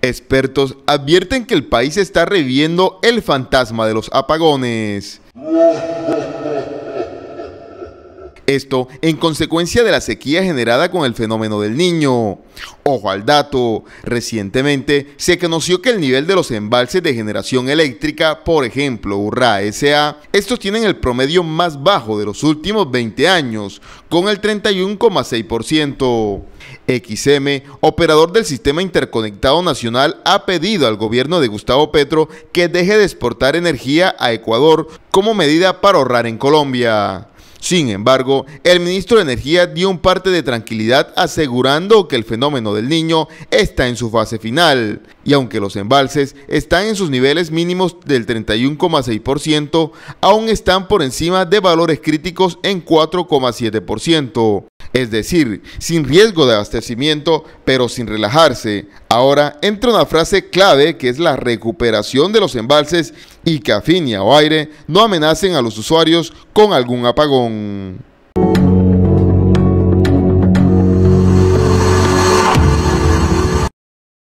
Expertos advierten que el país está reviviendo el fantasma de los apagones. Esto en consecuencia de la sequía generada con el fenómeno del niño. Ojo al dato, recientemente se conoció que el nivel de los embalses de generación eléctrica, por ejemplo Urra SA, estos tienen el promedio más bajo de los últimos 20 años, con el 31,6%. XM, operador del Sistema Interconectado Nacional, ha pedido al gobierno de Gustavo Petro que deje de exportar energía a Ecuador como medida para ahorrar en Colombia. Sin embargo, el ministro de Energía dio un parte de tranquilidad asegurando que el fenómeno del niño está en su fase final. Y aunque los embalses están en sus niveles mínimos del 31,6%, aún están por encima de valores críticos en 4,7% es decir, sin riesgo de abastecimiento, pero sin relajarse. Ahora entra una frase clave que es la recuperación de los embalses y que afinia o aire no amenacen a los usuarios con algún apagón.